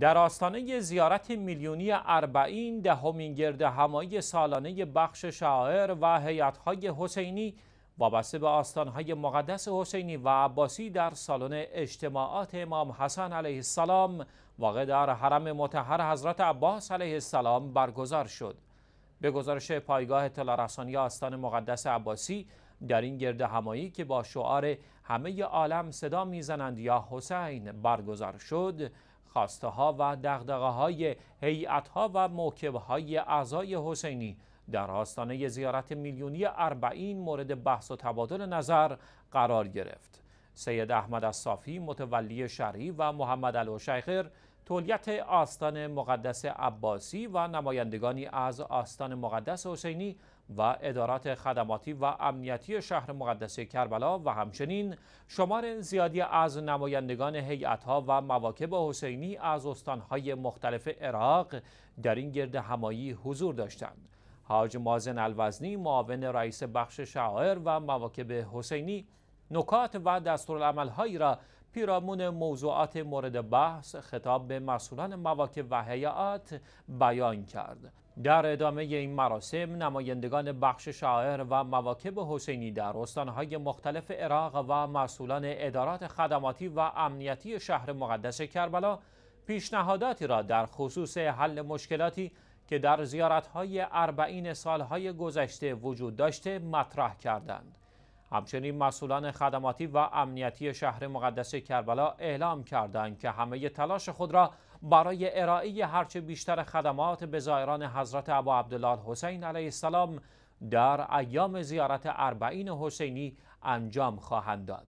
در آستانه زیارت میلیونی اربعین دهمین گرد همایی سالانه بخش شاعر و هیئت‌های حسینی وابسته به آستانهای مقدس حسینی و عباسی در سالن اجتماعات امام حسن علیه السلام واقع در حرم متحر حضرت عباس علیه السلام برگزار شد. به گزارش پایگاه اطلاع رسانی آستان مقدس عباسی در این گرد همایی که با شعار همه عالم صدا میزنند یا حسین برگزار شد خواسته ها و دغدغه های هیئت ها و موکب های اعضای حسینی در آستانه زیارت میلیونی اربعین مورد بحث و تبادل نظر قرار گرفت. سید احمد الصافی متولی شریف و محمد الوشیخر تولیت آستان مقدس عباسی و نمایندگانی از آستان مقدس حسینی و ادارات خدماتی و امنیتی شهر مقدس کربلا و همچنین شمار زیادی از نمایندگان ها و مواکب حسینی از استانهای مختلف عراق در این گرد همایی حضور داشتند. حاج مازن الوزنی معاون رئیس بخش شعائر و مواکب حسینی نکات و دستورالعمل‌هایی را پیرامون موضوعات مورد بحث خطاب به مسئولان مواکب و هیئات بیان کرد در ادامه این مراسم نمایندگان بخش شاعر و مواکب حسینی در استانهای مختلف عراق و مسئولان ادارات خدماتی و امنیتی شهر مقدس کربلا پیشنهاداتی را در خصوص حل مشکلاتی که در زیارتهای اربعین سالهای گذشته وجود داشته مطرح کردند. همچنین مسئولان خدماتی و امنیتی شهر مقدس کربلا اعلام کردند که همه تلاش خود را برای ارائه هرچه بیشتر خدمات به زائران حضرت ابا عبدالله حسین علیه السلام در ایام زیارت اربعین حسینی انجام خواهند داد.